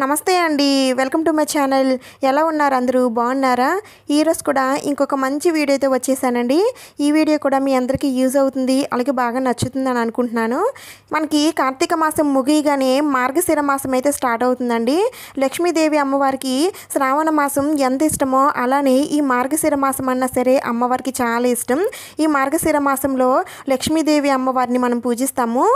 నమస్తే అండి welcome to my channel ఎలా ఉన్నారు అందరూ బాగున్నారా ఈరోజు కూడా ఇంకొక మంచి వీడియోతో వచ్చేసానండి ఈ వీడియో కూడా మీ అందరికీ యూజ్ అవుతుంది అలాగే బాగా నచ్చుతుందని అనుకుంటున్నాను మనకి కార్తీక మాసం ముగియగానే మార్గశిర మాసం అయితే స్టార్ట్ అవుతుందండి లక్ష్మీదేవి అమ్మవారికి శ్రావణ మాసం ఎంత ఇష్టమో అలానే ఈ మార్గశిర మాసం అన్నా సరే అమ్మవారికి చాలా ఇష్టం ఈ మార్గశిర మాసంలో లక్ష్మీదేవి అమ్మవారిని మనం పూజిస్తాము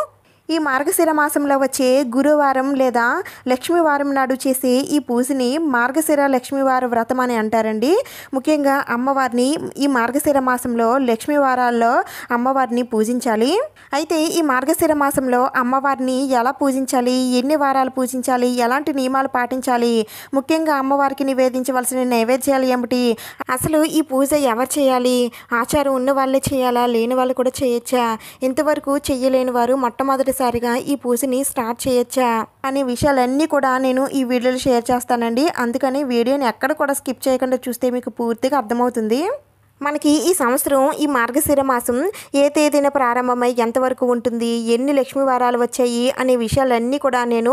ఈ మార్గశిర మాసంలో వచ్చే గురువారం లేదా లక్ష్మీవారం నాడు చేసే ఈ పూజని మార్గశిర లక్ష్మీవార వ్రతం అని అంటారండి ముఖ్యంగా అమ్మవారిని ఈ మార్గశిర మాసంలో లక్ష్మీవారాల్లో అమ్మవారిని పూజించాలి అయితే ఈ మార్గశిర మాసంలో అమ్మవారిని ఎలా పూజించాలి ఎన్ని వారాలు పూజించాలి ఎలాంటి నియమాలు పాటించాలి ముఖ్యంగా అమ్మవారికి నివేదించవలసిన నైవేద్యాలు ఏమిటి అసలు ఈ పూజ ఎవరు చేయాలి ఆచారం ఉన్న వాళ్ళే చేయాలా లేని వాళ్ళు కూడా చేయొచ్చా ఇంతవరకు చెయ్యలేని వారు మొట్టమొదటి ఒకేసారిగా ఈ పూజని స్టార్ట్ చేయొచ్చా అనే విషయాలన్నీ కూడా నేను ఈ వీడియోలో షేర్ చేస్తానండి అందుకని వీడియోని ఎక్కడ కూడా స్కిప్ చేయకుండా చూస్తే మీకు పూర్తిగా అర్థమవుతుంది మనకి ఈ సంవత్సరం ఈ మార్గశిర మాసం ఏ తేదీన ప్రారంభమై ఎంతవరకు ఉంటుంది ఎన్ని లక్ష్మి వారాలు వచ్చాయి అనే విషయాలన్నీ కూడా నేను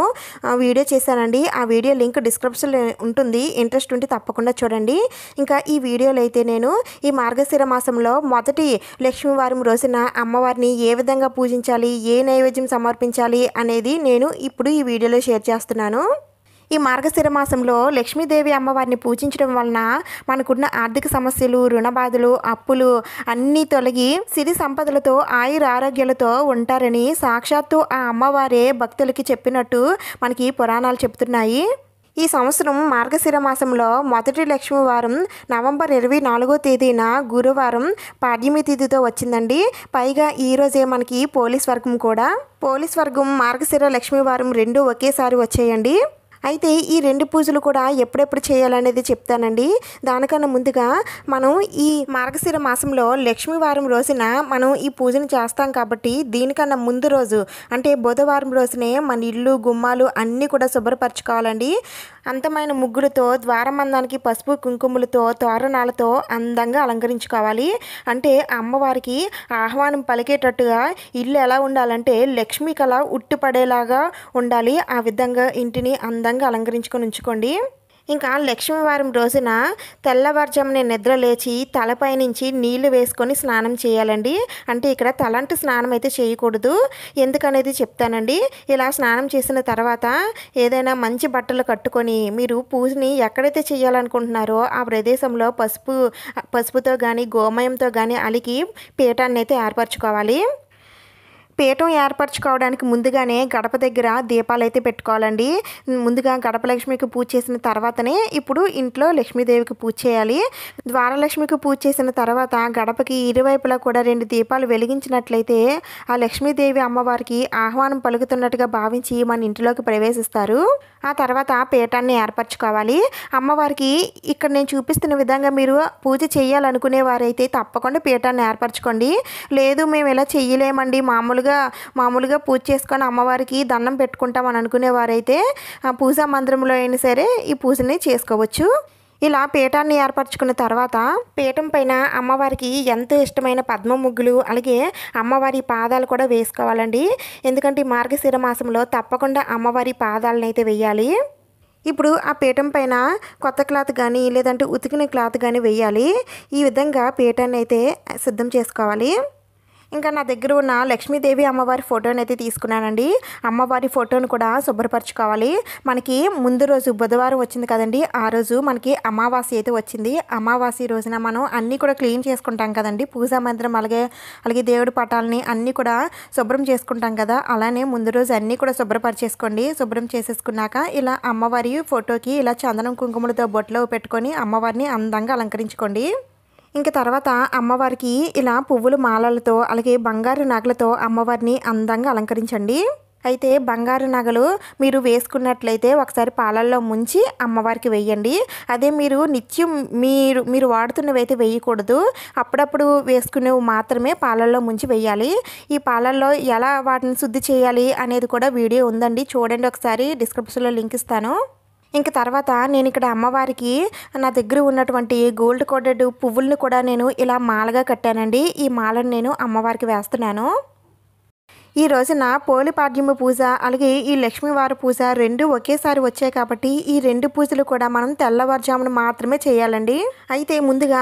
వీడియో చేశానండి ఆ వీడియో లింక్ డిస్క్రిప్షన్లో ఉంటుంది ఇంట్రెస్ట్ ఉంటే తప్పకుండా చూడండి ఇంకా ఈ వీడియోలో అయితే నేను ఈ మార్గశిర మాసంలో మొదటి లక్ష్మీవారం రోజున అమ్మవారిని ఏ విధంగా పూజించాలి ఏ నైవేద్యం సమర్పించాలి అనేది నేను ఇప్పుడు ఈ వీడియోలో షేర్ చేస్తున్నాను ఈ మార్గశిర మాసంలో లక్ష్మీదేవి అమ్మవారిని పూజించడం వలన మనకున్న ఆర్థిక సమస్యలు రుణ బాధలు అప్పులు అన్నీ తొలగి సిరి సంపదలతో ఆయుర ఆరోగ్యాలతో ఉంటారని సాక్షాత్తు ఆ అమ్మవారే భక్తులకి చెప్పినట్టు మనకి పురాణాలు చెబుతున్నాయి ఈ సంవత్సరం మార్గశిర మాసంలో మొదటి వారం నవంబర్ ఇరవై నాలుగో తేదీన గురువారం పాడ్యమి తిథితో వచ్చిందండి పైగా ఈరోజే మనకి పోలీస్ వర్గం కూడా పోలీస్ వర్గం మార్గశిర లక్ష్మీవారం రెండు ఒకేసారి వచ్చేయండి అయితే ఈ రెండు పూజలు కూడా ఎప్పుడెప్పుడు చేయాలనేది చెప్తానండి దానికన్నా ముందుగా మనం ఈ మార్గశిర మాసంలో లక్ష్మీవారం రోజున మనం ఈ పూజను చేస్తాం కాబట్టి దీనికన్నా ముందు రోజు అంటే బుధవారం రోజునే మన ఇల్లు గుమ్మాలు అన్నీ కూడా శుభ్రపరచుకోవాలండి అంతమైన ముగ్గులతో ద్వారమందానికి పసుపు కుంకుమలతో తోరణాలతో అందంగా అలంకరించుకోవాలి అంటే అమ్మవారికి ఆహ్వానం పలికేటట్టుగా ఇల్లు ఎలా ఉండాలంటే లక్ష్మీ కళ ఉట్టిపడేలాగా ఉండాలి ఆ విధంగా ఇంటిని అందంగా అలంకరించుకొని ఉంచుకోండి ఇంకా లక్ష్మీవారం రోజున తెల్లవారుజామున నిద్ర లేచి తలపై నుంచి నీళ్లు వేసుకొని స్నానం చేయాలండి అంటే ఇక్కడ తలంటు స్నానం అయితే చేయకూడదు ఎందుకనేది చెప్తానండి ఇలా స్నానం చేసిన తర్వాత ఏదైనా మంచి బట్టలు కట్టుకొని మీరు పూజని ఎక్కడైతే చేయాలనుకుంటున్నారో ఆ ప్రదేశంలో పసుపు పసుపుతో కానీ గోమయంతో కానీ అలికి పీఠాన్ని అయితే ఏర్పరచుకోవాలి పీఠం ఏర్పరచుకోవడానికి ముందుగానే గడప దగ్గర దీపాలు అయితే పెట్టుకోవాలండి ముందుగా గడప లక్ష్మికి పూజ చేసిన తర్వాతనే ఇప్పుడు ఇంట్లో లక్ష్మీదేవికి పూజ చేయాలి ద్వారలక్ష్మికి పూజ చేసిన తర్వాత గడపకి ఇరువైపులా కూడా రెండు దీపాలు వెలిగించినట్లయితే ఆ లక్ష్మీదేవి అమ్మవారికి ఆహ్వానం పలుకుతున్నట్టుగా భావించి మన ఇంటిలోకి ప్రవేశిస్తారు ఆ తర్వాత పీఠాన్ని ఏర్పరచుకోవాలి అమ్మవారికి ఇక్కడ నేను చూపిస్తున్న విధంగా మీరు పూజ చేయాలనుకునే వారైతే తప్పకుండా పీఠాన్ని ఏర్పరచుకోండి లేదు మేము ఇలా చెయ్యలేమండి మామూలుగా మామూలుగా మామూలుగా పూజ చేసుకొని అమ్మవారికి దండం పెట్టుకుంటామని అనుకునేవారైతే పూజా మందిరంలో అయినా సరే ఈ పూజని చేసుకోవచ్చు ఇలా పీఠాన్ని ఏర్పరచుకున్న తర్వాత పీఠం పైన అమ్మవారికి ఎంతో ఇష్టమైన పద్మ ముగ్గులు అలాగే అమ్మవారి పాదాలు కూడా వేసుకోవాలండి ఎందుకంటే మార్గశిర మాసంలో తప్పకుండా అమ్మవారి పాదాలను అయితే వేయాలి ఇప్పుడు ఆ పీఠం పైన కొత్త క్లాత్ కానీ లేదంటే ఉతికిన క్లాత్ కానీ వేయాలి ఈ విధంగా పీఠాన్ని అయితే సిద్ధం చేసుకోవాలి ఇంకా నా దగ్గర ఉన్న లక్ష్మీదేవి అమ్మవారి ఫోటోని అయితే తీసుకున్నానండి అమ్మవారి ఫోటోను కూడా శుభ్రపరచుకోవాలి మనకి ముందు రోజు బుధవారం వచ్చింది కదండి ఆ రోజు మనకి అమావాస్య అయితే వచ్చింది అమావాస్య రోజున మనం అన్నీ కూడా క్లీన్ చేసుకుంటాం కదండి పూజా మందిరం అలాగే అలాగే దేవుడి పటాలని అన్నీ కూడా శుభ్రం చేసుకుంటాం కదా అలానే ముందు రోజు అన్నీ కూడా శుభ్రపరిచేసుకోండి శుభ్రం చేసేసుకున్నాక ఇలా అమ్మవారి ఫోటోకి ఇలా చందనం కుంకుమలతో బొట్లో పెట్టుకొని అమ్మవారిని అందంగా అలంకరించుకోండి ఇంక తర్వాత అమ్మవారికి ఇలా పువ్వులు మాలలతో అలాగే బంగారు నగలతో అమ్మవారిని అందంగా అలంకరించండి అయితే బంగారు నగలు మీరు వేసుకున్నట్లయితే ఒకసారి పాలల్లో ముంచి అమ్మవారికి వేయండి అదే మీరు నిత్యం మీరు మీరు వాడుతున్నవి అయితే వేయకూడదు అప్పుడప్పుడు వేసుకునేవి మాత్రమే పాలల్లో ముంచి వేయాలి ఈ పాలల్లో ఎలా వాటిని శుద్ధి చేయాలి అనేది కూడా వీడియో ఉందండి చూడండి ఒకసారి డిస్క్రిప్షన్లో లింక్ ఇస్తాను ఇంక తర్వాత నేను ఇక్కడ అమ్మవారికి నా దగ్గర ఉన్నటువంటి గోల్డ్ కోడెడ్ పువ్వులను కూడా నేను ఇలా మాలగా కట్టానండి ఈ మాలను నేను అమ్మవారికి వేస్తున్నాను ఈ రోజున పోలిపాడ్యమ పూజ అలాగే ఈ లక్ష్మీవారి పూజ రెండు ఒకేసారి వచ్చాయి కాబట్టి ఈ రెండు పూజలు కూడా మనం తెల్లవారుజామున మాత్రమే చేయాలండి అయితే ముందుగా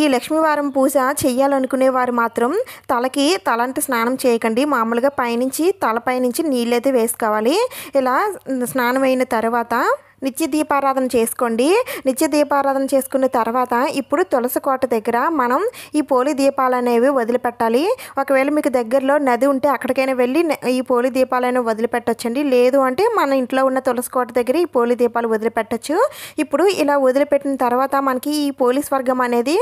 ఈ లక్ష్మీవారం పూజ చేయాలనుకునే వారు మాత్రం తలకి తలంటి స్నానం చేయకండి మామూలుగా పైనుంచి తలపై నుంచి నీళ్ళైతే వేసుకోవాలి ఇలా స్నానం అయిన తర్వాత నిత్య దీపారాధన చేసుకోండి నిత్య దీపారాధన చేసుకున్న తర్వాత ఇప్పుడు తులసి కోట దగ్గర మనం ఈ పోలి దీపాలు అనేవి వదిలిపెట్టాలి ఒకవేళ మీకు దగ్గరలో నది ఉంటే అక్కడికైనా వెళ్ళి ఈ పోలి దీపాలను వదిలిపెట్టచ్చండి లేదు అంటే మన ఇంట్లో ఉన్న తులసి కోట దగ్గర ఈ పోలి దీపాలు వదిలిపెట్టచ్చు ఇప్పుడు ఇలా వదిలిపెట్టిన తర్వాత మనకి ఈ పోలీస్ వర్గం అనేది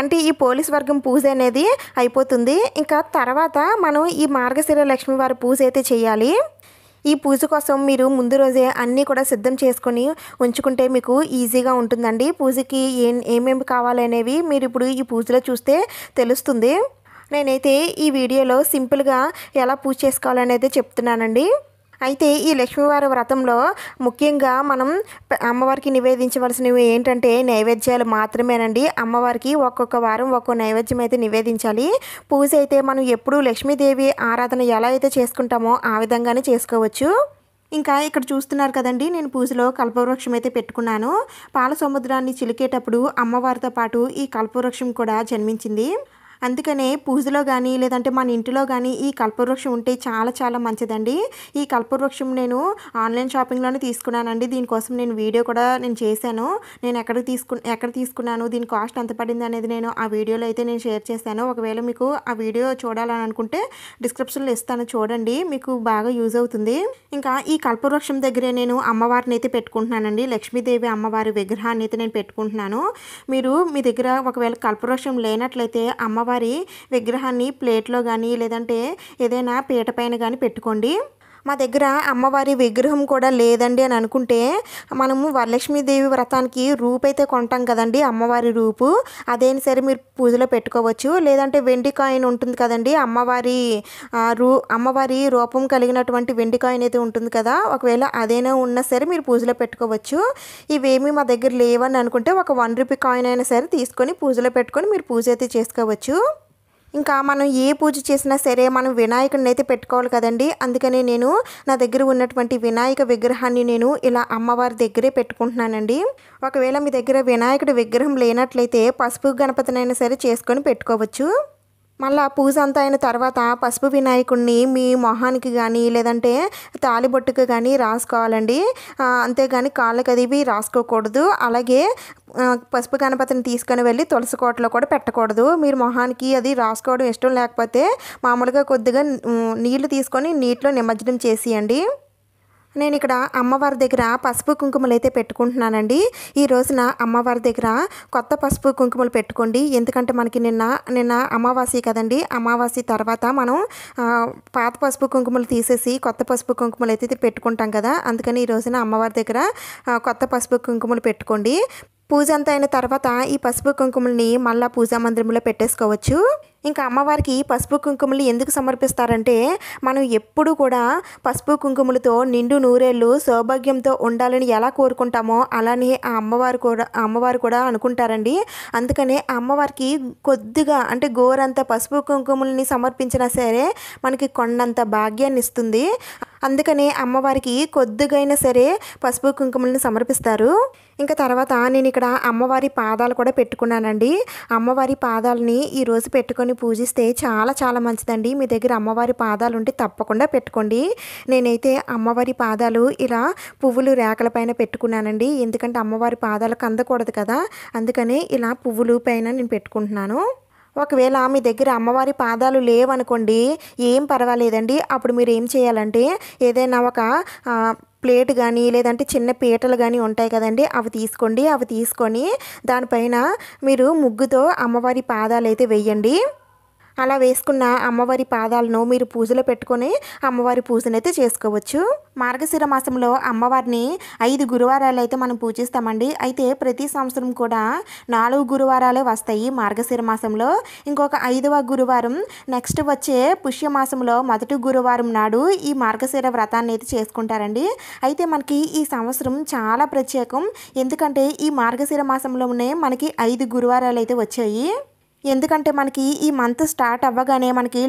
అంటే ఈ పోలీస్ వర్గం పూజ అనేది అయిపోతుంది ఇంకా తర్వాత మనం ఈ మార్గశిర లక్ష్మి వారి పూజ అయితే చేయాలి ఈ పూజ కోసం మీరు ముందు రోజే అన్నీ కూడా సిద్ధం చేసుకొని ఉంచుకుంటే మీకు ఈజీగా ఉంటుందండి పూజకి ఏ ఏమేమి కావాలనేవి మీరు ఇప్పుడు ఈ పూజలో చూస్తే తెలుస్తుంది నేనైతే ఈ వీడియోలో సింపుల్గా ఎలా పూజ చేసుకోవాలనేది చెప్తున్నానండి అయితే ఈ లక్ష్మీవారి వ్రతంలో ముఖ్యంగా మనం అమ్మవారికి నివేదించవలసినవి ఏంటంటే నైవేద్యాలు మాత్రమేనండి అమ్మవారికి ఒక్కొక్క వారం ఒక్కొక్క నైవేద్యం అయితే నివేదించాలి పూజ అయితే మనం ఎప్పుడూ లక్ష్మీదేవి ఆరాధన ఎలా అయితే చేసుకుంటామో ఆ విధంగానే చేసుకోవచ్చు ఇంకా ఇక్కడ చూస్తున్నారు కదండి నేను పూజలో కల్పవృక్షం అయితే పెట్టుకున్నాను పాల సముద్రాన్ని చిలికేటప్పుడు అమ్మవారితో పాటు ఈ కల్పవృక్షం కూడా జన్మించింది అందుకనే పూజలో కానీ లేదంటే మన ఇంటిలో కానీ ఈ కల్పవృక్షం ఉంటే చాలా చాలా మంచిదండి ఈ కల్పవృక్షం నేను ఆన్లైన్ షాపింగ్లోనే తీసుకున్నానండి దీనికోసం నేను వీడియో కూడా నేను చేశాను నేను ఎక్కడ తీసుకు ఎక్కడ తీసుకున్నాను దీని కాస్ట్ ఎంత పడింది అనేది నేను ఆ వీడియోలో అయితే నేను షేర్ చేశాను ఒకవేళ మీకు ఆ వీడియో చూడాలని అనుకుంటే డిస్క్రిప్షన్లో ఇస్తాను చూడండి మీకు బాగా యూజ్ అవుతుంది ఇంకా ఈ కల్పవృక్షం దగ్గరే నేను అమ్మవారిని అయితే పెట్టుకుంటున్నానండి లక్ష్మీదేవి అమ్మవారి విగ్రహాన్ని అయితే నేను పెట్టుకుంటున్నాను మీరు మీ దగ్గర ఒకవేళ కల్పవృక్షం లేనట్లయితే అమ్మవారి అమ్మవారి విగ్రహాన్ని ప్లేట్లో కానీ లేదంటే ఏదైనా పీట పైన కానీ పెట్టుకోండి మా దగ్గర అమ్మవారి విగ్రహం కూడా లేదండి అని అనుకుంటే మనము వరలక్ష్మీదేవి వ్రతానికి రూపు అయితే కొంటాం కదండి అమ్మవారి రూపు అదేని సరే మీరు పూజలో పెట్టుకోవచ్చు లేదంటే వెండి కాయిన్ ఉంటుంది కదండి అమ్మవారి రూ అమ్మవారి రూపం కలిగినటువంటి వెండి కాయిన్ అయితే ఉంటుంది కదా ఒకవేళ అదేనా ఉన్నా సరే మీరు పూజలో పెట్టుకోవచ్చు ఇవేమీ మా దగ్గర లేవని అనుకుంటే ఒక వన్ రూపీ కాయిన్ అయినా సరే తీసుకొని పూజలో పెట్టుకొని మీరు పూజ అయితే చేసుకోవచ్చు ఇంకా మనం ఏ పూజ చేసినా సరే మనం వినాయకుడిని అయితే పెట్టుకోవాలి కదండి అందుకనే నేను నా దగ్గర ఉన్నటువంటి వినాయక విగ్రహాన్ని నేను ఇలా అమ్మవారి దగ్గరే పెట్టుకుంటున్నానండి ఒకవేళ మీ దగ్గర వినాయకుడి విగ్రహం లేనట్లయితే పసుపు గణపతినైనా సరే చేసుకొని పెట్టుకోవచ్చు మళ్ళీ పూజ అంతా అయిన తర్వాత పసుపు వినాయకుడిని మీ మొహానికి కానీ లేదంటే తాలిబొట్టుకు కానీ రాసుకోవాలండి అంతేగాని కాళ్ళకి అది రాసుకోకూడదు అలాగే పసుపు గణపతిని తీసుకొని వెళ్ళి తులసి కోటలో కూడా పెట్టకూడదు మీరు మొహానికి అది రాసుకోవడం ఇష్టం లేకపోతే మామూలుగా కొద్దిగా నీళ్లు తీసుకొని నీటిలో నిమజ్జనం చేసేయండి నేను ఇక్కడ అమ్మవారి దగ్గర పసుపు కుంకుమలు అయితే పెట్టుకుంటున్నానండి ఈ రోజున అమ్మవారి దగ్గర కొత్త పసుపు కుంకుమలు పెట్టుకోండి ఎందుకంటే మనకి నిన్న నిన్న అమావాస్య కదండి అమావాస్య తర్వాత మనం పాత పసుపు కుంకుమలు తీసేసి కొత్త పసుపు కుంకుమలు అయితే పెట్టుకుంటాం కదా అందుకని ఈ రోజున అమ్మవారి దగ్గర కొత్త పసుపు కుంకుమలు పెట్టుకోండి పూజ అంతా అయిన తర్వాత ఈ పసుపు కుంకుమల్ని మళ్ళీ పూజా మందిరంలో పెట్టేసుకోవచ్చు ఇంకా అమ్మవారికి పసుపు కుంకుమలు ఎందుకు సమర్పిస్తారంటే మనం ఎప్పుడు కూడా పసుపు కుంకుమలతో నిండు నూరేళ్ళు సౌభాగ్యంతో ఉండాలని ఎలా కోరుకుంటామో అలానే ఆ అమ్మవారు కూడా అమ్మవారు కూడా అనుకుంటారండి అందుకనే అమ్మవారికి కొద్దిగా అంటే గోరంత పసుపు కుంకుమల్ని సమర్పించినా సరే మనకి కొండంత భాగ్యాన్ని ఇస్తుంది అందుకనే అమ్మవారికి కొద్దిగైనా సరే పసుపు కుంకుమల్ని సమర్పిస్తారు ఇంకా తర్వాత నేను ఇక్కడ అమ్మవారి పాదాలు కూడా పెట్టుకున్నానండి అమ్మవారి పాదాలని ఈరోజు పెట్టుకుని పెట్టుకొని పూజిస్తే చాలా చాలా మంచిదండి మీ దగ్గర అమ్మవారి పాదాలు ఉంటే తప్పకుండా పెట్టుకోండి నేనైతే అమ్మవారి పాదాలు ఇలా పువ్వులు రేఖల పైన పెట్టుకున్నానండి ఎందుకంటే అమ్మవారి పాదాలకు అందకూడదు కదా అందుకని ఇలా పువ్వులు పైన నేను పెట్టుకుంటున్నాను ఒకవేళ మీ దగ్గర అమ్మవారి పాదాలు లేవనుకోండి ఏం పర్వాలేదండి అప్పుడు మీరు ఏం చేయాలంటే ఏదైనా ఒక ప్లేట్ కానీ లేదంటే చిన్న పీటలు కానీ ఉంటాయి కదండి అవి తీసుకోండి అవి తీసుకొని దానిపైన మీరు ముగ్గుతో అమ్మవారి పాదాలు అయితే వేయండి అలా వేసుకున్న అమ్మవారి పాదాలను మీరు పూజలో పెట్టుకొని అమ్మవారి పూజనైతే చేసుకోవచ్చు మార్గశిర మాసంలో అమ్మవారిని ఐదు గురువారాలు అయితే మనం పూజిస్తామండి అయితే ప్రతి సంవత్సరం కూడా నాలుగు గురువారాలే వస్తాయి మార్గశిర మాసంలో ఇంకొక ఐదవ గురువారం నెక్స్ట్ వచ్చే పుష్యమాసంలో మొదటి గురువారం నాడు ఈ మార్గశిర వ్రతాన్ని అయితే చేసుకుంటారండి అయితే మనకి ఈ సంవత్సరం చాలా ప్రత్యేకం ఎందుకంటే ఈ మార్గశిర మాసంలోనే మనకి ఐదు గురువారాలు అయితే వచ్చాయి ఎందుకంటే మనకి ఈ మంత్ స్టార్ట్ అవ్వగానే మనకి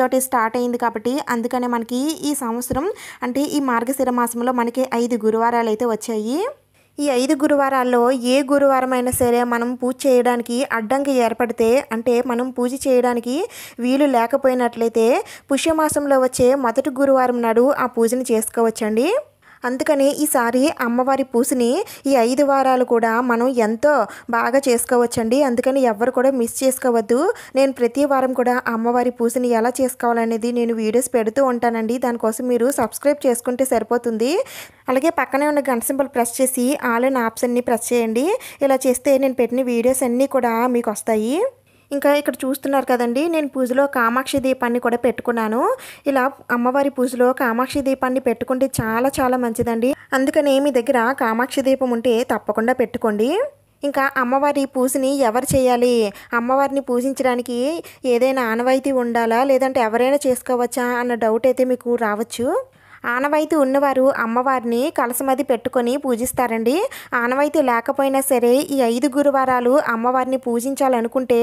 తోటి స్టార్ట్ అయింది కాబట్టి అందుకనే మనకి ఈ సంవత్సరం అంటే ఈ మార్గశిర మాసంలో మనకి ఐదు గురువారాలు అయితే వచ్చాయి ఈ ఐదు గురువారాల్లో ఏ గురువారం అయినా సరే మనం పూజ చేయడానికి అడ్డంకి ఏర్పడితే అంటే మనం పూజ చేయడానికి వీలు లేకపోయినట్లయితే పుష్యమాసంలో వచ్చే మొదటి గురువారం నాడు ఆ పూజను చేసుకోవచ్చండి అందుకని ఈసారి అమ్మవారి పూసని ఈ ఐదు వారాలు కూడా మనం ఎంతో బాగా చేసుకోవచ్చండి అందుకని ఎవరు కూడా మిస్ చేసుకోవద్దు నేను ప్రతి వారం కూడా అమ్మవారి పూసని ఎలా చేసుకోవాలనేది నేను వీడియోస్ పెడుతూ ఉంటానండి దానికోసం మీరు సబ్స్క్రైబ్ చేసుకుంటే సరిపోతుంది అలాగే పక్కనే ఉన్న గంట సింపుల్ ప్రెస్ చేసి ఆల్ అండ్ ఆప్షన్ని ప్రెస్ చేయండి ఇలా చేస్తే నేను పెట్టిన వీడియోస్ అన్నీ కూడా మీకు వస్తాయి ఇంకా ఇక్కడ చూస్తున్నారు కదండి నేను పూజలో కామాక్షి దీపాన్ని కూడా పెట్టుకున్నాను ఇలా అమ్మవారి పూజలో కామాక్షి దీపాన్ని పెట్టుకుంటే చాలా చాలా మంచిదండి అందుకనే మీ దగ్గర కామాక్షి దీపం ఉంటే తప్పకుండా పెట్టుకోండి ఇంకా అమ్మవారి పూజని ఎవరు చేయాలి అమ్మవారిని పూజించడానికి ఏదైనా ఆనవాయితీ ఉండాలా లేదంటే ఎవరైనా చేసుకోవచ్చా అన్న డౌట్ అయితే మీకు రావచ్చు ఆనవాయితీ ఉన్నవారు అమ్మవారిని కలసమది పెట్టుకొని పూజిస్తారండి ఆనవాయితీ లేకపోయినా సరే ఈ ఐదు గురువారాలు అమ్మవారిని పూజించాలనుకుంటే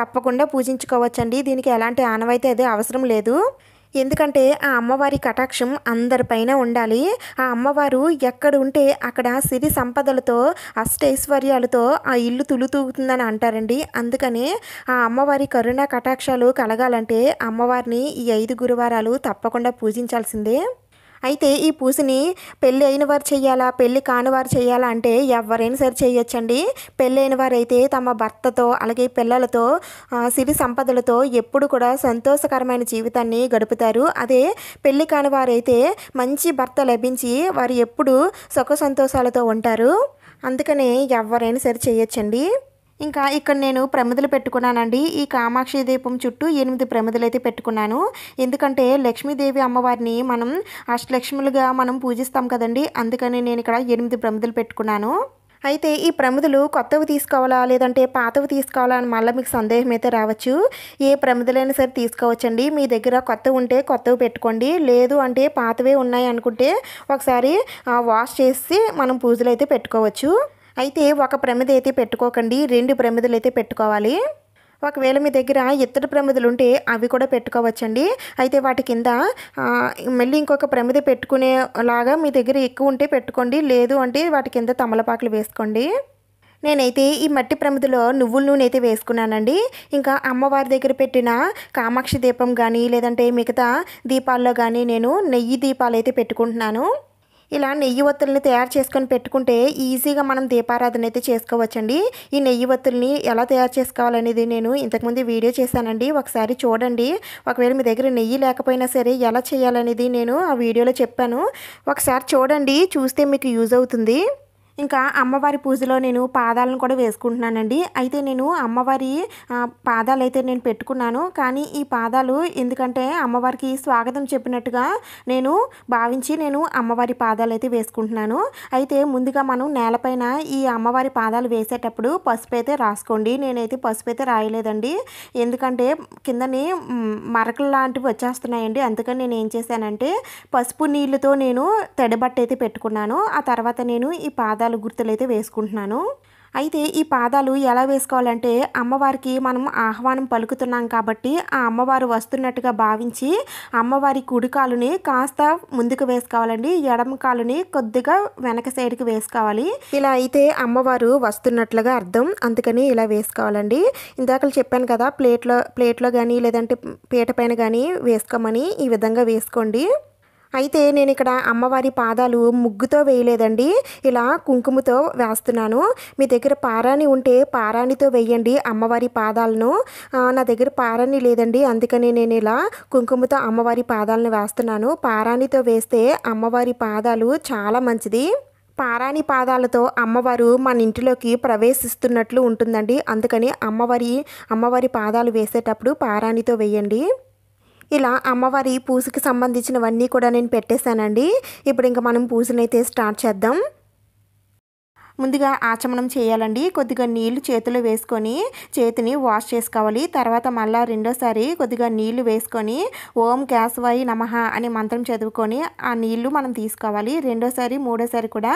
తప్పకుండా పూజించుకోవచ్చండి దీనికి ఎలాంటి ఆనవాయితీ అదే అవసరం లేదు ఎందుకంటే ఆ అమ్మవారి కటాక్షం అందరిపైన ఉండాలి ఆ అమ్మవారు ఎక్కడ ఉంటే అక్కడ సిరి సంపదలతో అష్టైశ్వర్యాలతో ఆ ఇల్లు తులుతూగుతుందని అంటారండి అందుకని ఆ అమ్మవారి కరుణ కటాక్షాలు కలగాలంటే అమ్మవారిని ఈ ఐదు గురువారాలు తప్పకుండా పూజించాల్సిందే అయితే ఈ పూసని పెళ్ళి అయిన వారు చేయాలా పెళ్ళి కాని వారు చేయాలా అంటే ఎవరైనా సరే చేయొచ్చండి పెళ్ళి అయిన వారైతే తమ భర్తతో అలాగే పిల్లలతో సిరి సంపదలతో ఎప్పుడు కూడా సంతోషకరమైన జీవితాన్ని గడుపుతారు అదే పెళ్ళి కాని వారైతే మంచి భర్త లభించి వారు ఎప్పుడు సుఖ సంతోషాలతో ఉంటారు అందుకనే ఎవరైనా సరే చేయొచ్చండి ఇంకా ఇక్కడ నేను ప్రమిదలు పెట్టుకున్నానండి ఈ కామాక్షి దీపం చుట్టూ ఎనిమిది ప్రమిదలు అయితే పెట్టుకున్నాను ఎందుకంటే లక్ష్మీదేవి అమ్మవారిని మనం అష్టలక్ష్ములుగా మనం పూజిస్తాం కదండి అందుకని నేను ఇక్కడ ఎనిమిది ప్రమిదలు పెట్టుకున్నాను అయితే ఈ ప్రమిదలు కొత్తవి తీసుకోవాలా లేదంటే పాతవి తీసుకోవాలా అని మళ్ళీ మీకు సందేహం అయితే రావచ్చు ఏ ప్రమిదలైనా సరే తీసుకోవచ్చండి మీ దగ్గర కొత్తవి ఉంటే కొత్తవి పెట్టుకోండి లేదు అంటే పాతవే ఉన్నాయి అనుకుంటే ఒకసారి వాష్ చేసి మనం పూజలు అయితే పెట్టుకోవచ్చు అయితే ఒక ప్రమిద అయితే పెట్టుకోకండి రెండు ప్రమిదలు అయితే పెట్టుకోవాలి ఒకవేళ మీ దగ్గర ఇత్తడి ప్రమిదలు ఉంటే అవి కూడా పెట్టుకోవచ్చండి అయితే వాటి కింద మళ్ళీ ఇంకొక ప్రమిద పెట్టుకునేలాగా మీ దగ్గర ఎక్కువ ఉంటే పెట్టుకోండి లేదు అంటే వాటి కింద తమలపాకులు వేసుకోండి నేనైతే ఈ మట్టి ప్రమిదలో నువ్వుల నూనె అయితే వేసుకున్నానండి ఇంకా అమ్మవారి దగ్గర పెట్టిన కామాక్షి దీపం కానీ లేదంటే మిగతా దీపాల్లో కానీ నేను నెయ్యి దీపాలు అయితే పెట్టుకుంటున్నాను ఇలా నెయ్యి ఒత్తుల్ని తయారు చేసుకొని పెట్టుకుంటే ఈజీగా మనం దీపారాధన అయితే చేసుకోవచ్చండి ఈ నెయ్యి ఒత్తుల్ని ఎలా తయారు చేసుకోవాలనేది నేను ఇంతకుముందు వీడియో చేశానండి ఒకసారి చూడండి ఒకవేళ మీ దగ్గర నెయ్యి లేకపోయినా సరే ఎలా చేయాలనేది నేను ఆ వీడియోలో చెప్పాను ఒకసారి చూడండి చూస్తే మీకు యూజ్ అవుతుంది ఇంకా అమ్మవారి పూజలో నేను పాదాలను కూడా వేసుకుంటున్నానండి అయితే నేను అమ్మవారి పాదాలు అయితే నేను పెట్టుకున్నాను కానీ ఈ పాదాలు ఎందుకంటే అమ్మవారికి స్వాగతం చెప్పినట్టుగా నేను భావించి నేను అమ్మవారి పాదాలు అయితే వేసుకుంటున్నాను అయితే ముందుగా మనం నేలపైన ఈ అమ్మవారి పాదాలు వేసేటప్పుడు పసుపు అయితే రాసుకోండి నేనైతే పసుపు అయితే రాయలేదండి ఎందుకంటే కిందని మరకలు లాంటివి వచ్చేస్తున్నాయండి అందుకని నేను ఏం చేశానంటే పసుపు నీళ్ళతో నేను తడిబట్ట పెట్టుకున్నాను ఆ తర్వాత నేను ఈ పాదాలు పాదాలు గుర్తులైతే వేసుకుంటున్నాను అయితే ఈ పాదాలు ఎలా వేసుకోవాలంటే అమ్మవారికి మనం ఆహ్వానం పలుకుతున్నాం కాబట్టి ఆ అమ్మవారు వస్తున్నట్టుగా భావించి అమ్మవారి కుడి కాలుని కాస్త ముందుకు వేసుకోవాలండి ఎడమ కాలుని కొద్దిగా వెనక సైడ్కి వేసుకోవాలి ఇలా అయితే అమ్మవారు వస్తున్నట్లుగా అర్థం అందుకని ఇలా వేసుకోవాలండి ఇందాక చెప్పాను కదా ప్లేట్లో ప్లేట్లో కానీ లేదంటే పీట పైన కానీ వేసుకోమని ఈ విధంగా వేసుకోండి అయితే నేను ఇక్కడ అమ్మవారి పాదాలు ముగ్గుతో వేయలేదండి ఇలా కుంకుమతో వేస్తున్నాను మీ దగ్గర పారాణి ఉంటే పారాణితో వేయండి అమ్మవారి పాదాలను నా దగ్గర పారాణి లేదండి అందుకని నేను ఇలా కుంకుమతో అమ్మవారి పాదాలను వేస్తున్నాను పారాణితో వేస్తే అమ్మవారి పాదాలు చాలా మంచిది పారాణి పాదాలతో అమ్మవారు మన ఇంటిలోకి ప్రవేశిస్తున్నట్లు ఉంటుందండి అందుకని అమ్మవారి అమ్మవారి పాదాలు వేసేటప్పుడు పారాణితో వేయండి ఇలా అమ్మవారి పూజకి సంబంధించినవన్నీ కూడా నేను పెట్టేశానండి ఇప్పుడు ఇంకా మనం పూజనైతే స్టార్ట్ చేద్దాం ముందుగా ఆచమనం చేయాలండి కొద్దిగా నీళ్లు చేతిలో వేసుకొని చేతిని వాష్ చేసుకోవాలి తర్వాత మళ్ళీ రెండోసారి కొద్దిగా నీళ్లు వేసుకొని ఓం గ్యాస్ వై నమః అనే మంత్రం చదువుకొని ఆ నీళ్లు మనం తీసుకోవాలి రెండోసారి మూడోసారి కూడా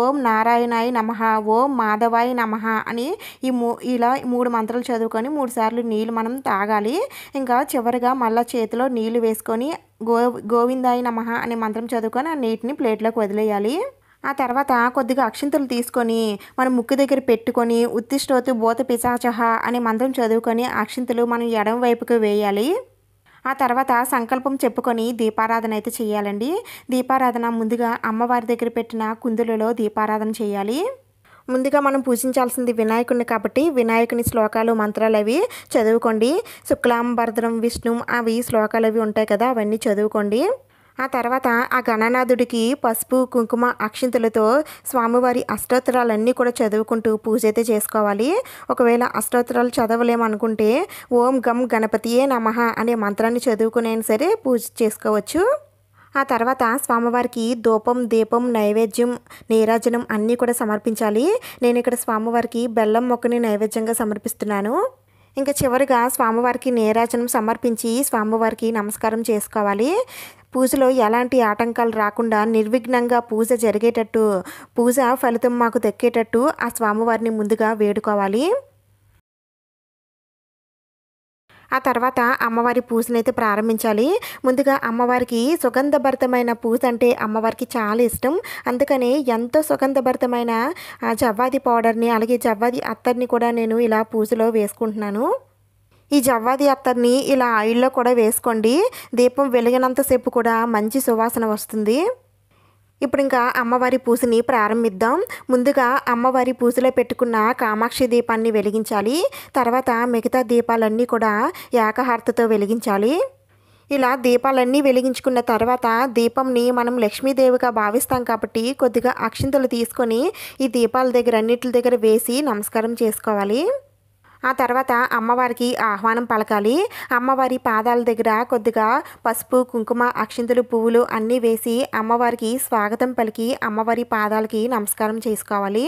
ఓం నారాయణాయ నమః ఓం మాధవాయ నమః అని ఈ మూ ఇలా మూడు మంత్రాలు చదువుకొని మూడు సార్లు నీళ్ళు మనం తాగాలి ఇంకా చివరిగా మళ్ళా చేతిలో నీళ్లు వేసుకొని గో గోవిందాయ నమ అనే మంత్రం చదువుకొని ఆ నీటిని ప్లేట్లోకి వదిలేయాలి ఆ తర్వాత కొద్దిగా అక్షింతలు తీసుకొని మనం ముక్కు దగ్గర పెట్టుకొని ఉత్తిష్టోతు బోత పిశాచహ అనే మంత్రం చదువుకొని అక్షింతలు మనం ఎడం వైపుకి వేయాలి ఆ తర్వాత సంకల్పం చెప్పుకొని దీపారాధన అయితే చేయాలండి దీపారాధన ముందుగా అమ్మవారి దగ్గర పెట్టిన కుందులలో దీపారాధన చేయాలి ముందుగా మనం పూజించాల్సింది వినాయకుడిని కాబట్టి వినాయకుని శ్లోకాలు మంత్రాలు అవి చదువుకోండి శుక్లాం భరద్రం విష్ణు అవి శ్లోకాలు అవి ఉంటాయి కదా అవన్నీ చదువుకోండి ఆ తర్వాత ఆ గణనాథుడికి పసుపు కుంకుమ అక్షింతులతో స్వామివారి అష్టోత్తరాలన్నీ కూడా చదువుకుంటూ పూజ అయితే చేసుకోవాలి ఒకవేళ అష్టోత్తరాలు చదవలేమనుకుంటే ఓం గం గణపతియే నమః అనే మంత్రాన్ని చదువుకునే సరే పూజ చేసుకోవచ్చు ఆ తర్వాత స్వామివారికి దూపం దీపం నైవేద్యం నీరాజనం అన్నీ కూడా సమర్పించాలి నేను ఇక్కడ స్వామివారికి బెల్లం మొక్కని నైవేద్యంగా సమర్పిస్తున్నాను ఇంకా చివరిగా స్వామివారికి నీరాజనం సమర్పించి స్వామివారికి నమస్కారం చేసుకోవాలి పూజలో ఎలాంటి ఆటంకాలు రాకుండా నిర్విఘ్నంగా పూజ జరిగేటట్టు పూజ ఫలితం మాకు దక్కేటట్టు ఆ స్వామివారిని ముందుగా వేడుకోవాలి ఆ తర్వాత అమ్మవారి పూజనైతే ప్రారంభించాలి ముందుగా అమ్మవారికి సుగంధభరితమైన పూజ అంటే అమ్మవారికి చాలా ఇష్టం అందుకనే ఎంతో సుగంధభరితమైన జవ్వాది పౌడర్ని అలాగే జవ్వాది అత్తర్ని కూడా నేను ఇలా పూజలో వేసుకుంటున్నాను ఈ జవ్వాది అత్తర్ని ఇలా ఆయిల్లో కూడా వేసుకోండి దీపం వెలిగినంతసేపు కూడా మంచి సువాసన వస్తుంది ఇప్పుడు ఇంకా అమ్మవారి పూజని ప్రారంభిద్దాం ముందుగా అమ్మవారి పూసలో పెట్టుకున్న కామాక్షి దీపాన్ని వెలిగించాలి తర్వాత మిగతా దీపాలన్నీ కూడా ఏకహారతతో వెలిగించాలి ఇలా దీపాలన్నీ వెలిగించుకున్న తర్వాత దీపంని మనం లక్ష్మీదేవిగా భావిస్తాం కాబట్టి కొద్దిగా అక్షింతలు తీసుకొని ఈ దీపాల దగ్గర అన్నిటి దగ్గర వేసి నమస్కారం చేసుకోవాలి ఆ తర్వాత అమ్మవారికి ఆహ్వానం పలకాలి అమ్మవారి పాదాల దగ్గర కొద్దిగా పసుపు కుంకుమ అక్షింతలు పువ్వులు అన్నీ వేసి అమ్మవారికి స్వాగతం పలికి అమ్మవారి పాదాలకి నమస్కారం చేసుకోవాలి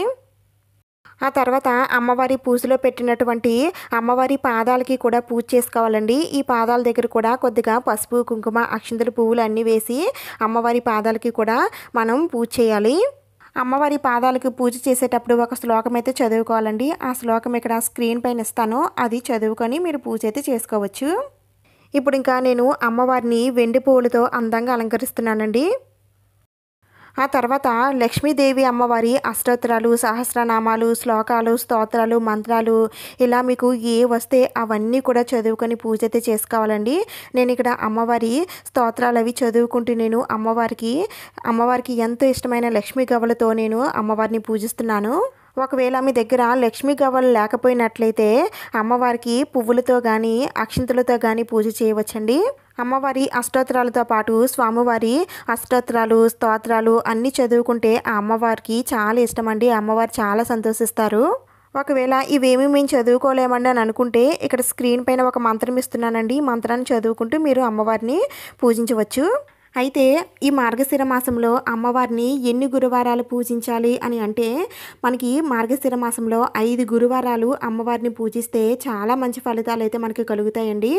ఆ తర్వాత అమ్మవారి పూజలో పెట్టినటువంటి అమ్మవారి పాదాలకి కూడా పూజ చేసుకోవాలండి ఈ పాదాల దగ్గర కూడా కొద్దిగా పసుపు కుంకుమ అక్షింతలు పువ్వులు అన్నీ వేసి అమ్మవారి పాదాలకి కూడా మనం పూజ చేయాలి అమ్మవారి పాదాలకు పూజ చేసేటప్పుడు ఒక శ్లోకం అయితే చదువుకోవాలండి ఆ శ్లోకం ఇక్కడ స్క్రీన్ పైన ఇస్తాను అది చదువుకొని మీరు పూజ అయితే చేసుకోవచ్చు ఇప్పుడు ఇంకా నేను అమ్మవారిని వెండి పువ్వులతో అందంగా అలంకరిస్తున్నానండి ఆ తర్వాత లక్ష్మీదేవి అమ్మవారి అష్టోత్తరాలు సహస్రనామాలు శ్లోకాలు స్తోత్రాలు మంత్రాలు ఇలా మీకు ఏ వస్తే అవన్నీ కూడా చదువుకొని పూజ అయితే చేసుకోవాలండి నేను ఇక్కడ అమ్మవారి స్తోత్రాలు అవి చదువుకుంటూ నేను అమ్మవారికి అమ్మవారికి ఎంతో ఇష్టమైన లక్ష్మీ గవ్వలతో నేను అమ్మవారిని పూజిస్తున్నాను ఒకవేళ మీ దగ్గర లక్ష్మీ గవ్వలు లేకపోయినట్లయితే అమ్మవారికి పువ్వులతో కానీ అక్షింతలతో కానీ పూజ చేయవచ్చండి అమ్మవారి అష్టోత్తరాలతో పాటు స్వామివారి అష్టోత్తరాలు స్తోత్రాలు అన్నీ చదువుకుంటే ఆ అమ్మవారికి చాలా ఇష్టమండి అమ్మవారు చాలా సంతోషిస్తారు ఒకవేళ ఇవేమి మేము చదువుకోలేమండి అని అనుకుంటే ఇక్కడ స్క్రీన్ పైన ఒక మంత్రం ఇస్తున్నానండి మంత్రాన్ని చదువుకుంటూ మీరు అమ్మవారిని పూజించవచ్చు అయితే ఈ మార్గశిర మాసంలో అమ్మవారిని ఎన్ని గురువారాలు పూజించాలి అని అంటే మనకి మార్గశిర మాసంలో ఐదు గురువారాలు అమ్మవారిని పూజిస్తే చాలా మంచి ఫలితాలు అయితే మనకి కలుగుతాయండి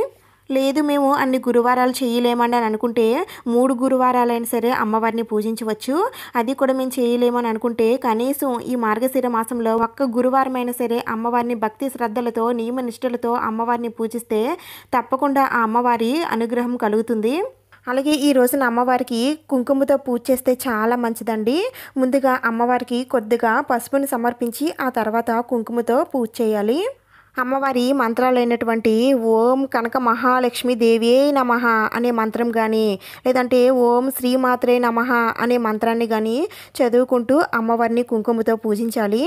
లేదు మేము అన్ని గురువారాలు చేయలేమండి అని అనుకుంటే మూడు గురువారాలైనా సరే అమ్మవారిని పూజించవచ్చు అది కూడా మేము చేయలేమని అనుకుంటే కనీసం ఈ మార్గశిర మాసంలో ఒక్క గురువారం అయినా సరే అమ్మవారిని భక్తి శ్రద్ధలతో నియమ నిష్ఠలతో అమ్మవారిని పూజిస్తే తప్పకుండా ఆ అమ్మవారి అనుగ్రహం కలుగుతుంది అలాగే ఈ రోజున అమ్మవారికి కుంకుమతో పూజ చేస్తే చాలా మంచిదండి ముందుగా అమ్మవారికి కొద్దిగా పసుపును సమర్పించి ఆ తర్వాత కుంకుమతో పూజ చేయాలి అమ్మవారి మంత్రాలైనటువంటి ఓం కనక మహాలక్ష్మి దేవి నమ అనే మంత్రం కానీ లేదంటే ఓం శ్రీమాత్రే నమ అనే మంత్రాన్ని కానీ చదువుకుంటూ అమ్మవారిని కుంకుమతో పూజించాలి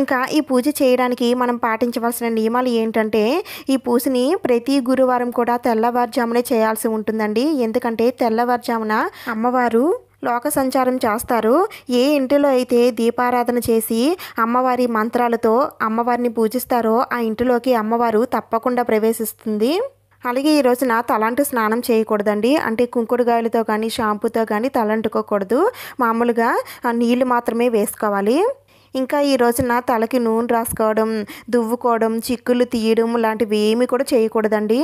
ఇంకా ఈ పూజ చేయడానికి మనం పాటించవలసిన నియమాలు ఏంటంటే ఈ పూజని ప్రతి గురువారం కూడా తెల్లవారుజామునే చేయాల్సి ఉంటుందండి ఎందుకంటే తెల్లవారుజామున అమ్మవారు లోక సంచారం చేస్తారు ఏ ఇంటిలో అయితే దీపారాధన చేసి అమ్మవారి మంత్రాలతో అమ్మవారిని పూజిస్తారో ఆ ఇంటిలోకి అమ్మవారు తప్పకుండా ప్రవేశిస్తుంది అలాగే ఈ రోజున తలంటు స్నానం చేయకూడదండి అంటే కుంకుడుగాయలతో కానీ షాంపూతో కానీ తలంటుకోకూడదు మామూలుగా నీళ్ళు మాత్రమే వేసుకోవాలి ఇంకా ఈ రోజున తలకి నూనె రాసుకోవడం దువ్వుకోవడం చిక్కులు తీయడం లాంటివి ఏమీ కూడా చేయకూడదండి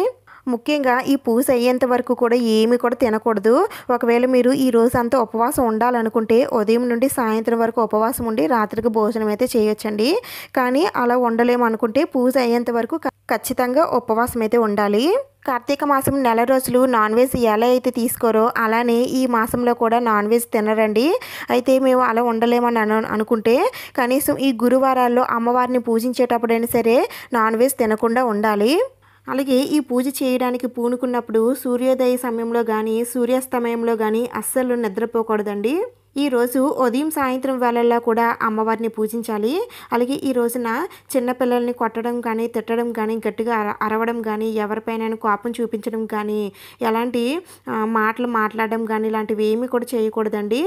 ముఖ్యంగా ఈ పూజ అయ్యేంత వరకు కూడా ఏమి కూడా తినకూడదు ఒకవేళ మీరు ఈ రోజు అంతా ఉపవాసం ఉండాలనుకుంటే ఉదయం నుండి సాయంత్రం వరకు ఉపవాసం ఉండి రాత్రికి భోజనం అయితే చేయొచ్చండి కానీ అలా ఉండలేము అనుకుంటే పూజ అయ్యేంత వరకు ఖచ్చితంగా ఉపవాసం అయితే ఉండాలి కార్తీక మాసం నెల రోజులు నాన్ వెజ్ ఎలా అయితే తీసుకోరో అలానే ఈ మాసంలో కూడా నాన్ వెజ్ తినరండి అయితే మేము అలా ఉండలేమని అను అనుకుంటే కనీసం ఈ గురువారాల్లో అమ్మవారిని పూజించేటప్పుడైనా సరే నాన్ వెజ్ తినకుండా ఉండాలి అలాగే ఈ పూజ చేయడానికి పూనుకున్నప్పుడు సూర్యోదయ సమయంలో కానీ సూర్యాస్తమయంలో కానీ అస్సలు నిద్రపోకూడదండి ఈ రోజు ఉదయం సాయంత్రం వేళల్లో కూడా అమ్మవారిని పూజించాలి అలాగే ఈ రోజున చిన్నపిల్లల్ని కొట్టడం కానీ తిట్టడం కానీ గట్టిగా అరవడం కానీ ఎవరిపైన కోపం చూపించడం కానీ ఎలాంటి మాటలు మాట్లాడడం కానీ ఇలాంటివి ఏమీ కూడా చేయకూడదండి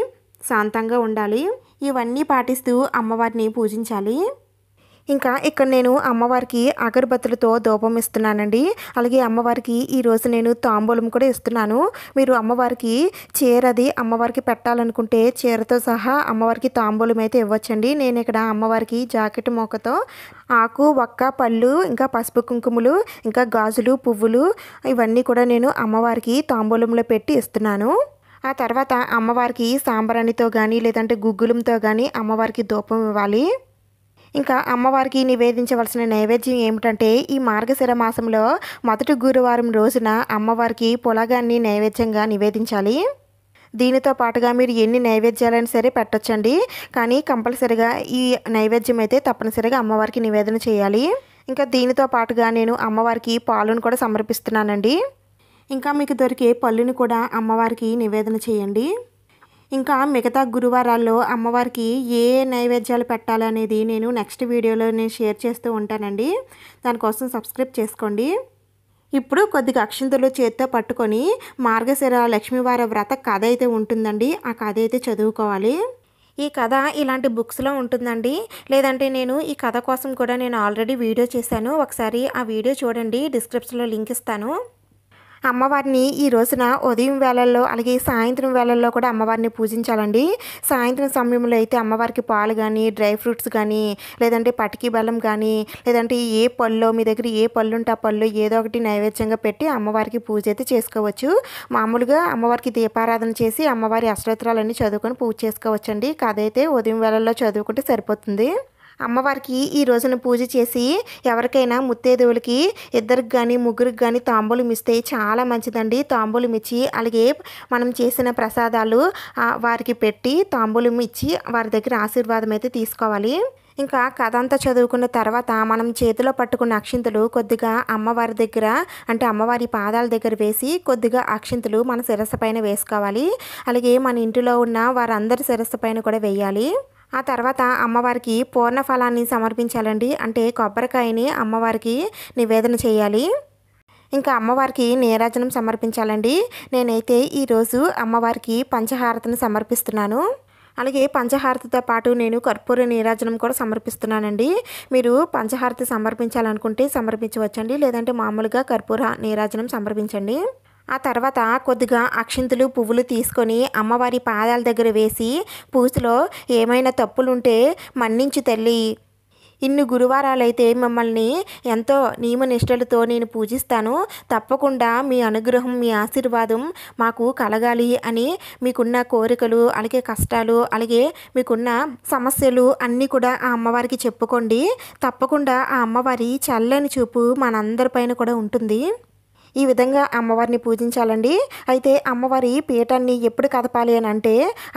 శాంతంగా ఉండాలి ఇవన్నీ పాటిస్తూ అమ్మవారిని పూజించాలి ఇంకా ఇక్కడ నేను అమ్మవారికి అగరబత్తులతో ధూపం ఇస్తున్నానండి అలాగే అమ్మవారికి ఈరోజు నేను తాంబూలం కూడా ఇస్తున్నాను మీరు అమ్మవారికి చీరది అమ్మవారికి పెట్టాలనుకుంటే చీరతో సహా అమ్మవారికి తాంబూలం అయితే ఇవ్వచ్చండి నేను ఇక్కడ అమ్మవారికి జాకెట్ మొక్కతో ఆకు వక్క పళ్ళు ఇంకా పసుపు కుంకుమలు ఇంకా గాజులు పువ్వులు ఇవన్నీ కూడా నేను అమ్మవారికి తాంబూలంలో పెట్టి ఇస్తున్నాను ఆ తర్వాత అమ్మవారికి సాంబ్రాణితో కానీ లేదంటే గుగ్గులంతో కానీ అమ్మవారికి దూపం ఇవ్వాలి ఇంకా అమ్మవారికి నివేదించవలసిన నైవేద్యం ఏమిటంటే ఈ మార్గశిర మాసంలో మొదటి గురువారం రోజున అమ్మవారికి పొలగాన్ని నైవేద్యంగా నివేదించాలి దీనితో పాటుగా మీరు ఎన్ని నైవేద్యాలైనా సరే పెట్టొచ్చండి కానీ కంపల్సరిగా ఈ నైవేద్యం అయితే తప్పనిసరిగా అమ్మవారికి నివేదన చేయాలి ఇంకా దీనితో పాటుగా నేను అమ్మవారికి పాలను కూడా సమర్పిస్తున్నానండి ఇంకా మీకు దొరికే పళ్ళుని కూడా అమ్మవారికి నివేదన చేయండి ఇంకా మిగతా గురువారాల్లో అమ్మవారికి ఏ నైవేద్యాలు పెట్టాలనేది నేను నెక్స్ట్ వీడియోలో నేను షేర్ చేస్తూ ఉంటానండి దానికోసం సబ్స్క్రైబ్ చేసుకోండి ఇప్పుడు కొద్దిగా అక్షింతలు చేత్తో పట్టుకొని మార్గశిర లక్ష్మీవార వ్రత కథ అయితే ఉంటుందండి ఆ కథ అయితే చదువుకోవాలి ఈ కథ ఇలాంటి బుక్స్లో ఉంటుందండి లేదంటే నేను ఈ కథ కోసం కూడా నేను ఆల్రెడీ వీడియో చేశాను ఒకసారి ఆ వీడియో చూడండి డిస్క్రిప్షన్లో లింక్ ఇస్తాను అమ్మవారిని ఈ రోజున ఉదయం వేళల్లో అలాగే సాయంత్రం వేళల్లో కూడా అమ్మవారిని పూజించాలండి సాయంత్రం సమయంలో అయితే అమ్మవారికి పాలు కానీ డ్రై ఫ్రూట్స్ కానీ లేదంటే పటికి బెల్లం కానీ లేదంటే ఏ పళ్ళు మీ దగ్గర ఏ పళ్ళు ఉంటే ఆ పళ్ళు ఏదో ఒకటి నైవేద్యంగా పెట్టి అమ్మవారికి పూజ అయితే చేసుకోవచ్చు మామూలుగా అమ్మవారికి దీపారాధన చేసి అమ్మవారి అష్టోత్తరాలన్నీ చదువుకొని పూజ చేసుకోవచ్చండి కథ అయితే ఉదయం వేళల్లో చదువుకుంటే సరిపోతుంది అమ్మవారికి ఈ రోజున పూజ చేసి ఎవరికైనా ముత్తేదువులకి ఇద్దరికి కానీ ముగ్గురికి కానీ తాంబూలు ఇస్తే చాలా మంచిదండి తాంబూలు ఇచ్చి అలాగే మనం చేసిన ప్రసాదాలు వారికి పెట్టి తాంబూలు ఇచ్చి వారి దగ్గర ఆశీర్వాదం అయితే తీసుకోవాలి ఇంకా కథ అంతా చదువుకున్న తర్వాత మనం చేతిలో పట్టుకున్న అక్షింతలు కొద్దిగా అమ్మవారి దగ్గర అంటే అమ్మవారి పాదాల దగ్గర వేసి కొద్దిగా అక్షింతలు మన శిరస్సు పైన వేసుకోవాలి అలాగే మన ఇంటిలో ఉన్న వారందరి శిరస్సు పైన కూడా వేయాలి ఆ తర్వాత అమ్మవారికి పూర్ణ ఫలాన్ని సమర్పించాలండి అంటే కొబ్బరికాయని అమ్మవారికి నివేదన చేయాలి ఇంకా అమ్మవారికి నీరాజనం సమర్పించాలండి నేనైతే ఈరోజు అమ్మవారికి పంచహారతను సమర్పిస్తున్నాను అలాగే పంచహారతతో పాటు నేను కర్పూర నీరాజనం కూడా సమర్పిస్తున్నానండి మీరు పంచహారతి సమర్పించాలనుకుంటే సమర్పించవచ్చండి లేదంటే మామూలుగా కర్పూర నీరాజనం సమర్పించండి ఆ తర్వాత కొద్దిగా అక్షింతలు పువ్వులు తీసుకొని అమ్మవారి పాదాల దగ్గర వేసి పూజలో ఏమైనా తప్పులుంటే మన్నించు తల్లి ఇన్ని గురువారాలైతే మిమ్మల్ని ఎంతో నియమనిష్టలతో నేను పూజిస్తాను తప్పకుండా మీ అనుగ్రహం మీ ఆశీర్వాదం మాకు కలగాలి అని మీకున్న కోరికలు అలాగే కష్టాలు అలాగే మీకున్న సమస్యలు అన్నీ కూడా ఆ అమ్మవారికి చెప్పుకోండి తప్పకుండా ఆ అమ్మవారి చల్లని చూపు మనందరిపైన కూడా ఉంటుంది ఈ విధంగా అమ్మవారిని పూజించాలండి అయితే అమ్మవారి పీఠాన్ని ఎప్పుడు కదపాలి అని అంటే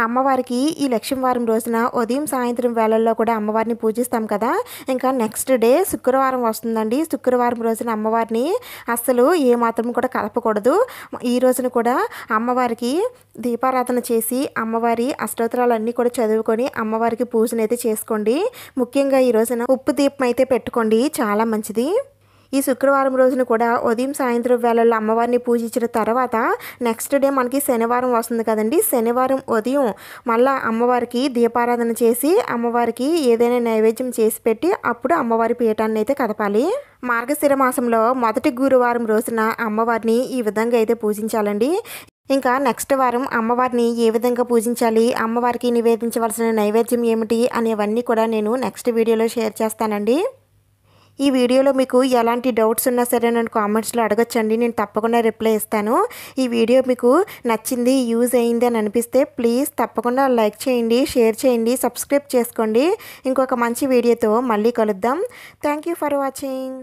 అమ్మవారికి ఈ లక్ష్మీవారం రోజున ఉదయం సాయంత్రం వేళల్లో కూడా అమ్మవారిని పూజిస్తాం కదా ఇంకా నెక్స్ట్ డే శుక్రవారం వస్తుందండి శుక్రవారం రోజున అమ్మవారిని అస్సలు ఏమాత్రం కూడా కలపకూడదు ఈ రోజున కూడా అమ్మవారికి దీపారాధన చేసి అమ్మవారి అష్టోత్తరాలన్నీ కూడా చదువుకొని అమ్మవారికి పూజనైతే చేసుకోండి ముఖ్యంగా ఈ రోజున ఉప్పు దీపం అయితే పెట్టుకోండి చాలా మంచిది ఈ శుక్రవారం రోజున కూడా ఉదయం సాయంత్రం వేళల్లో అమ్మవారిని పూజించిన తర్వాత నెక్స్ట్ డే మనకి శనివారం వస్తుంది కదండి శనివారం ఉదయం మళ్ళా అమ్మవారికి దీపారాధన చేసి అమ్మవారికి ఏదైనా నైవేద్యం చేసి పెట్టి అప్పుడు అమ్మవారి పీఠాన్ని అయితే కదపాలి మార్గశిర మాసంలో మొదటి గురువారం రోజున అమ్మవారిని ఈ విధంగా అయితే పూజించాలండి ఇంకా నెక్స్ట్ వారం అమ్మవారిని ఏ విధంగా పూజించాలి అమ్మవారికి నివేదించవలసిన నైవేద్యం ఏమిటి అనేవన్నీ కూడా నేను నెక్స్ట్ వీడియోలో షేర్ చేస్తానండి ఈ వీడియోలో మీకు ఎలాంటి డౌట్స్ ఉన్నా సరే నన్ను కామెంట్స్లో అడగచ్చండి నేను తప్పకుండా రిప్లై ఇస్తాను ఈ వీడియో మీకు నచ్చింది యూజ్ అయింది అని అనిపిస్తే ప్లీజ్ తప్పకుండా లైక్ చేయండి షేర్ చేయండి సబ్స్క్రైబ్ చేసుకోండి ఇంకొక మంచి వీడియోతో మళ్ళీ కలుద్దాం థ్యాంక్ ఫర్ వాచింగ్